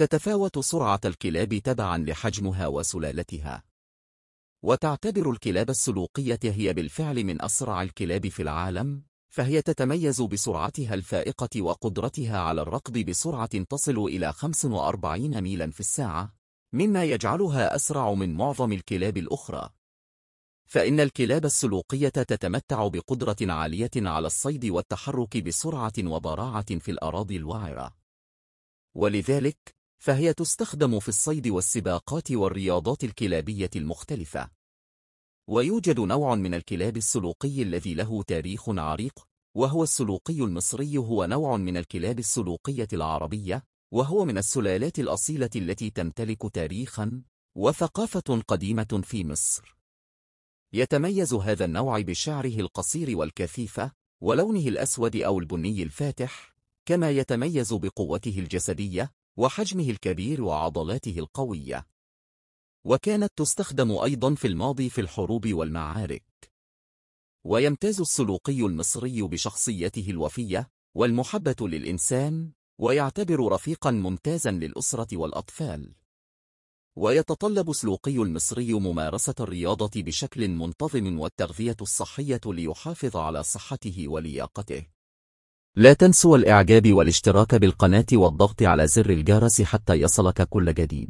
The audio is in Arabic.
تتفاوت سرعة الكلاب تبعا لحجمها وسلالتها وتعتبر الكلاب السلوقية هي بالفعل من أسرع الكلاب في العالم فهي تتميز بسرعتها الفائقة وقدرتها على الركض بسرعة تصل إلى 45 ميلا في الساعة مما يجعلها أسرع من معظم الكلاب الأخرى فإن الكلاب السلوقية تتمتع بقدرة عالية على الصيد والتحرك بسرعة وبراعة في الأراضي الوعرة ولذلك فهي تستخدم في الصيد والسباقات والرياضات الكلابية المختلفة ويوجد نوع من الكلاب السلوقي الذي له تاريخ عريق وهو السلوقي المصري هو نوع من الكلاب السلوقية العربية وهو من السلالات الأصيلة التي تمتلك تاريخا وثقافة قديمة في مصر يتميز هذا النوع بشعره القصير والكثيفة ولونه الأسود أو البني الفاتح كما يتميز بقوته الجسدية وحجمه الكبير وعضلاته القوية وكانت تستخدم أيضا في الماضي في الحروب والمعارك ويمتاز السلوقي المصري بشخصيته الوفية والمحبة للإنسان ويعتبر رفيقا ممتازا للأسرة والأطفال ويتطلب سلوقي المصري ممارسة الرياضة بشكل منتظم والتغذية الصحية ليحافظ على صحته ولياقته لا تنسوا الإعجاب والاشتراك بالقناة والضغط على زر الجرس حتى يصلك كل جديد